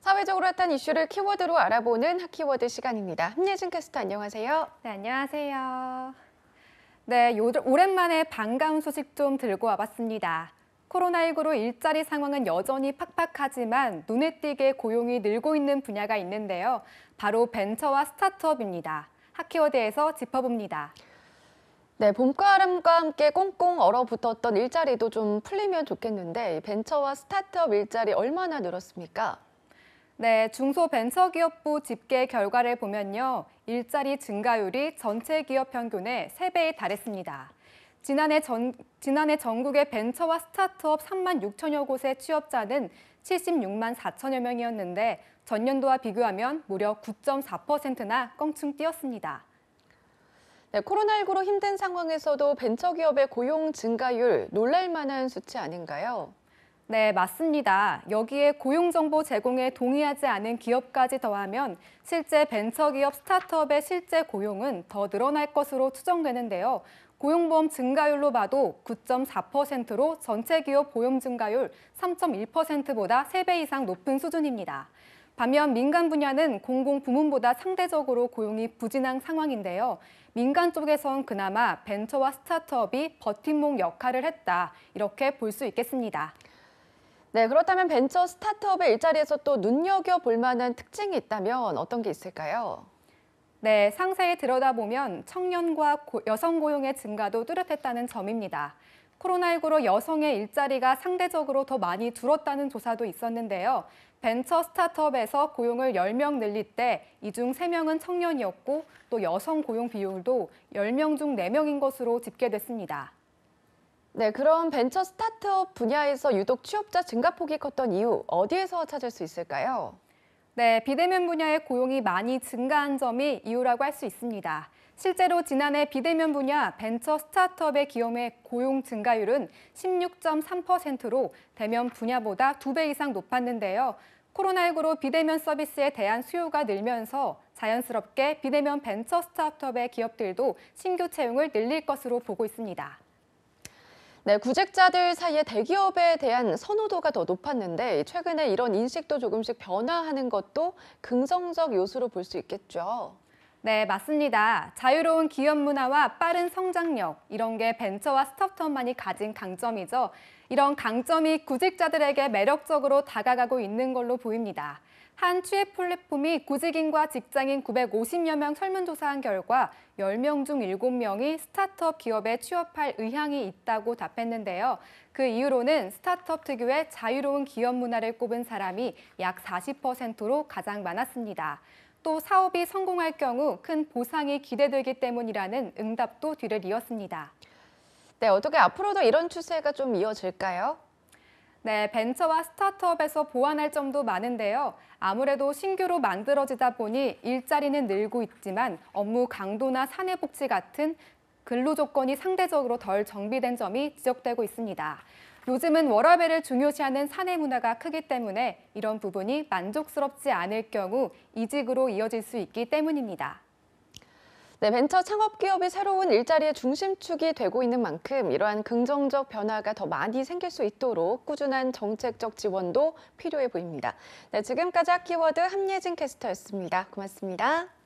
사회적으로 핫한 이슈를 키워드로 알아보는 핫키워드 시간입니다. 함예진 캐스터 안녕하세요. 네, 안녕하세요. 네, 요, 오랜만에 반가운 소식 좀 들고 와봤습니다. 코로나19로 일자리 상황은 여전히 팍팍하지만 눈에 띄게 고용이 늘고 있는 분야가 있는데요. 바로 벤처와 스타트업입니다. 핫키워드에서 짚어봅니다. 네, 봄가람과 함께 꽁꽁 얼어붙었던 일자리도 좀 풀리면 좋겠는데 벤처와 스타트업 일자리 얼마나 늘었습니까? 네, 중소벤처기업부 집계 결과를 보면요. 일자리 증가율이 전체 기업 평균의 3배에 달했습니다. 지난해, 전, 지난해 전국의 벤처와 스타트업 3만 6천여 곳의 취업자는 76만 4천여 명이었는데 전년도와 비교하면 무려 9.4%나 껑충 뛰었습니다. 네, 코로나19로 힘든 상황에서도 벤처기업의 고용 증가율 놀랄만한 수치 아닌가요? 네, 맞습니다. 여기에 고용정보 제공에 동의하지 않은 기업까지 더하면 실제 벤처기업 스타트업의 실제 고용은 더 늘어날 것으로 추정되는데요. 고용보험 증가율로 봐도 9.4%로 전체 기업 보험 증가율 3.1%보다 3배 이상 높은 수준입니다. 반면 민간 분야는 공공 부문보다 상대적으로 고용이 부진한 상황인데요. 민간 쪽에선 그나마 벤처와 스타트업이 버팀목 역할을 했다. 이렇게 볼 수 있겠습니다. 네, 그렇다면 벤처 스타트업의 일자리에서 또 눈여겨볼 만한 특징이 있다면 어떤 게 있을까요? 네, 상세히 들여다보면 청년과 고, 여성 고용의 증가도 뚜렷했다는 점입니다. 코로나19로 여성의 일자리가 상대적으로 더 많이 줄었다는 조사도 있었는데요. 벤처 스타트업에서 고용을 10명 늘릴 때 이 중 3명은 청년이었고 또 여성 고용 비율도 10명 중 4명인 것으로 집계됐습니다. 네, 그럼 벤처 스타트업 분야에서 유독 취업자 증가폭이 컸던 이유 어디에서 찾을 수 있을까요? 네, 비대면 분야의 고용이 많이 증가한 점이 이유라고 할 수 있습니다. 실제로 지난해 비대면 분야 벤처 스타트업의 기업의 고용 증가율은 16.3%로 대면 분야보다 두 배 이상 높았는데요. 코로나19로 비대면 서비스에 대한 수요가 늘면서 자연스럽게 비대면 벤처 스타트업의 기업들도 신규 채용을 늘릴 것으로 보고 있습니다. 네, 구직자들 사이에 대기업에 대한 선호도가 더 높았는데 최근에 이런 인식도 조금씩 변화하는 것도 긍정적 요소로 볼 수 있겠죠. 네, 맞습니다. 자유로운 기업 문화와 빠른 성장력, 이런 게 벤처와 스타트업만이 가진 강점이죠. 이런 강점이 구직자들에게 매력적으로 다가가고 있는 걸로 보입니다. 한 취업 플랫폼이 구직인과 직장인 950여 명 설문조사한 결과 10명 중 7명이 스타트업 기업에 취업할 의향이 있다고 답했는데요. 그 이유로는 스타트업 특유의 자유로운 기업 문화를 꼽은 사람이 약 40%로 가장 많았습니다. 또 사업이 성공할 경우 큰 보상이 기대되기 때문이라는 응답도 뒤를 이었습니다. 네, 어떻게 앞으로도 이런 추세가 좀 이어질까요? 네, 벤처와 스타트업에서 보완할 점도 많은데요. 아무래도 신규로 만들어지다 보니 일자리는 늘고 있지만 업무 강도나 사내 복지 같은 근로 조건이 상대적으로 덜 정비된 점이 지적되고 있습니다. 요즘은 워라밸을 중요시하는 사내 문화가 크기 때문에 이런 부분이 만족스럽지 않을 경우 이직으로 이어질 수 있기 때문입니다. 네, 벤처 창업 기업이 새로운 일자리의 중심축이 되고 있는 만큼 이러한 긍정적 변화가 더 많이 생길 수 있도록 꾸준한 정책적 지원도 필요해 보입니다. 네, 지금까지 키워드 함예진 캐스터였습니다. 고맙습니다.